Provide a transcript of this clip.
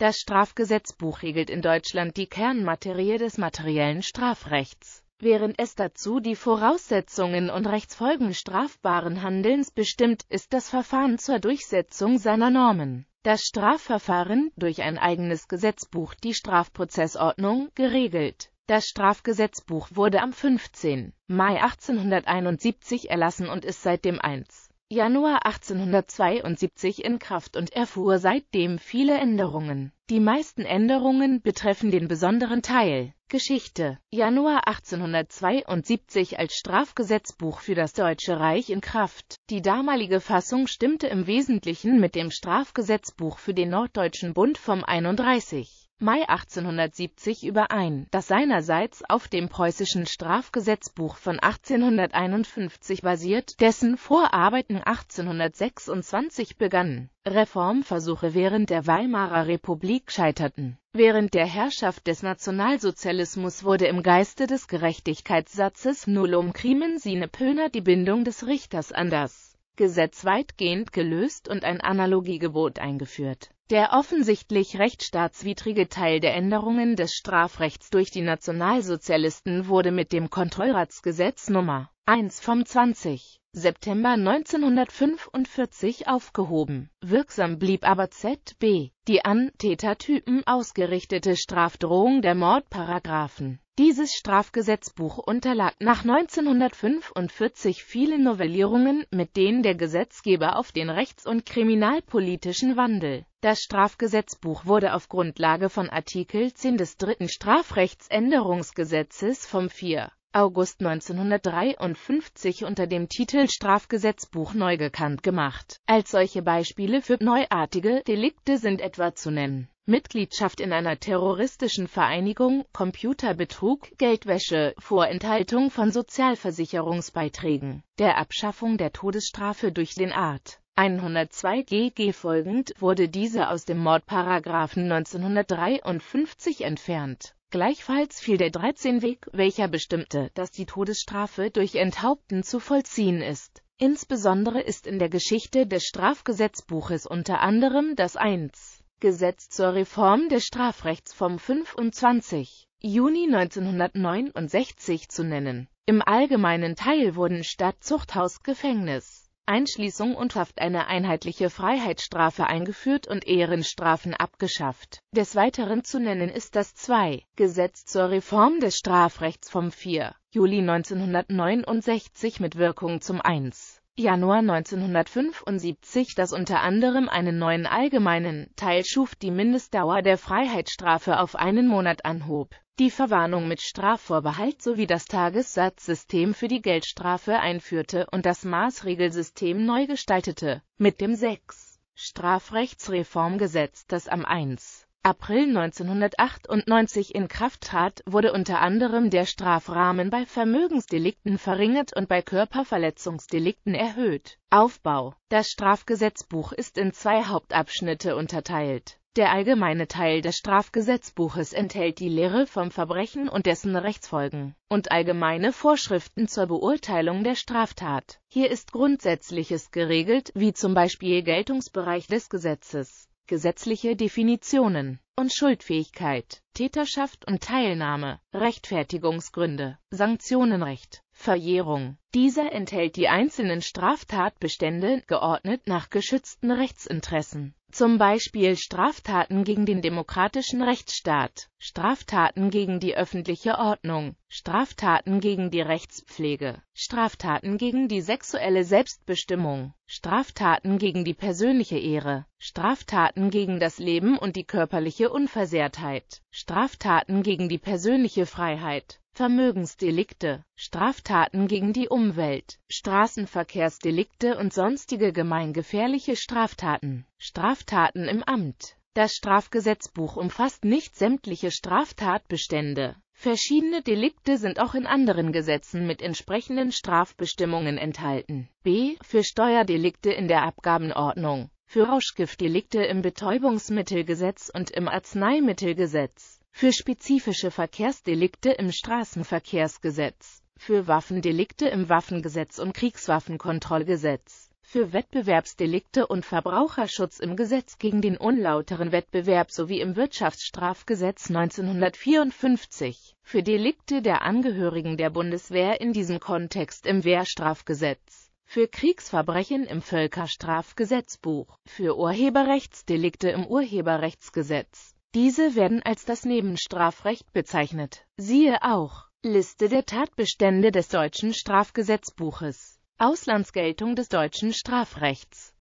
Das Strafgesetzbuch regelt in Deutschland die Kernmaterie des materiellen Strafrechts, während es dazu die Voraussetzungen und Rechtsfolgen strafbaren Handelns bestimmt, ist das Verfahren zur Durchsetzung seiner Normen. Das Strafverfahren, durch ein eigenes Gesetzbuch, die Strafprozessordnung, geregelt. Das Strafgesetzbuch wurde am 15. Mai 1871 erlassen und ist seitdem eins Januar 1872 in Kraft und erfuhr seitdem viele Änderungen. Die meisten Änderungen betreffen den besonderen Teil Geschichte. Januar 1872 als Strafgesetzbuch für das Deutsche Reich in Kraft. Die damalige Fassung stimmte im Wesentlichen mit dem Strafgesetzbuch für den Norddeutschen Bund vom 31. Mai 1870 überein, das seinerseits auf dem preußischen Strafgesetzbuch von 1851 basiert, dessen Vorarbeiten 1826 begannen. Reformversuche während der Weimarer Republik scheiterten. Während der Herrschaft des Nationalsozialismus wurde im Geiste des Gerechtigkeitssatzes Nullum crimen sine Pöner die Bindung des Richters an das Gesetz weitgehend gelöst und ein Analogiegebot eingeführt. Der offensichtlich rechtsstaatswidrige Teil der Änderungen des Strafrechts durch die Nationalsozialisten wurde mit dem Kontrollratsgesetz Nummer 1 vom 20. September 1945 aufgehoben. Wirksam blieb aber ZB, die an Tätertypen ausgerichtete Strafdrohung der Mordparagraphen dieses Strafgesetzbuch unterlag nach 1945 vielen Novellierungen, mit denen der Gesetzgeber auf den rechts- und kriminalpolitischen Wandel. Das Strafgesetzbuch wurde auf Grundlage von Artikel 10 des Dritten Strafrechtsänderungsgesetzes vom 4. August 1953 unter dem Titel Strafgesetzbuch neu gekannt gemacht. Als solche Beispiele für neuartige Delikte sind etwa zu nennen Mitgliedschaft in einer terroristischen Vereinigung, Computerbetrug, Geldwäsche, Vorenthaltung von Sozialversicherungsbeiträgen, der Abschaffung der Todesstrafe durch den Art. 102 GG folgend wurde diese aus dem Mordparagraphen 1953 entfernt Gleichfalls fiel der 13 Weg, welcher bestimmte, dass die Todesstrafe durch Enthaupten zu vollziehen ist. Insbesondere ist in der Geschichte des Strafgesetzbuches unter anderem das 1. Gesetz zur Reform des Strafrechts vom 25. Juni 1969 zu nennen. Im allgemeinen Teil wurden statt Zuchthaus Gefängnis Einschließung und Haft eine einheitliche Freiheitsstrafe eingeführt und Ehrenstrafen abgeschafft. Des Weiteren zu nennen ist das 2. Gesetz zur Reform des Strafrechts vom 4. Juli 1969 mit Wirkung zum 1. Januar 1975, das unter anderem einen neuen allgemeinen Teil schuf, die Mindestdauer der Freiheitsstrafe auf einen Monat anhob, die Verwarnung mit Strafvorbehalt sowie das Tagessatzsystem für die Geldstrafe einführte und das Maßregelsystem neu gestaltete. Mit dem 6. Strafrechtsreformgesetz, das am 1. April 1998 in Kraft trat, wurde unter anderem der Strafrahmen bei Vermögensdelikten verringert und bei Körperverletzungsdelikten erhöht. Aufbau Das Strafgesetzbuch ist in zwei Hauptabschnitte unterteilt. Der allgemeine Teil des Strafgesetzbuches enthält die Lehre vom Verbrechen und dessen Rechtsfolgen und allgemeine Vorschriften zur Beurteilung der Straftat. Hier ist Grundsätzliches geregelt, wie zum Beispiel Geltungsbereich des Gesetzes gesetzliche Definitionen und Schuldfähigkeit, Täterschaft und Teilnahme, Rechtfertigungsgründe, Sanktionenrecht, Verjährung. Dieser enthält die einzelnen Straftatbestände geordnet nach geschützten Rechtsinteressen. Zum Beispiel Straftaten gegen den demokratischen Rechtsstaat, Straftaten gegen die öffentliche Ordnung, Straftaten gegen die Rechtspflege, Straftaten gegen die sexuelle Selbstbestimmung, Straftaten gegen die persönliche Ehre, Straftaten gegen das Leben und die körperliche Unversehrtheit, Straftaten gegen die persönliche Freiheit, Vermögensdelikte, Straftaten gegen die Umwelt, Straßenverkehrsdelikte und sonstige gemeingefährliche Straftaten, Straftaten im Amt. Das Strafgesetzbuch umfasst nicht sämtliche Straftatbestände. Verschiedene Delikte sind auch in anderen Gesetzen mit entsprechenden Strafbestimmungen enthalten. B. Für Steuerdelikte in der Abgabenordnung, für Rauschgiftdelikte im Betäubungsmittelgesetz und im Arzneimittelgesetz für spezifische Verkehrsdelikte im Straßenverkehrsgesetz, für Waffendelikte im Waffengesetz und Kriegswaffenkontrollgesetz, für Wettbewerbsdelikte und Verbraucherschutz im Gesetz gegen den unlauteren Wettbewerb sowie im Wirtschaftsstrafgesetz 1954, für Delikte der Angehörigen der Bundeswehr in diesem Kontext im Wehrstrafgesetz für Kriegsverbrechen im Völkerstrafgesetzbuch, für Urheberrechtsdelikte im Urheberrechtsgesetz diese werden als das Nebenstrafrecht bezeichnet. Siehe auch Liste der Tatbestände des deutschen Strafgesetzbuches Auslandsgeltung des deutschen Strafrechts